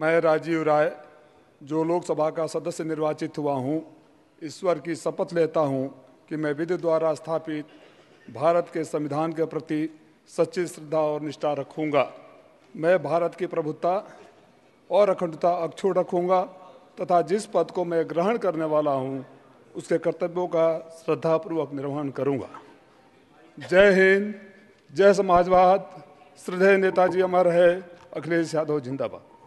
मैं राजीव राय जो लोकसभा का सदस्य निर्वाचित हुआ हूँ ईश्वर की शपथ लेता हूँ कि मैं विधि द्वारा स्थापित भारत के संविधान के प्रति सच्ची श्रद्धा और निष्ठा रखूँगा मैं भारत की प्रभुता और अखंडता अक्षुण रखूँगा तथा जिस पद को मैं ग्रहण करने वाला हूँ उसके कर्तव्यों का श्रद्धापूर्वक निर्वहन करूँगा जय हिंद जय समाजवाद श्रद्धेय नेताजी अमर है अखिलेश यादव जिंदाबाद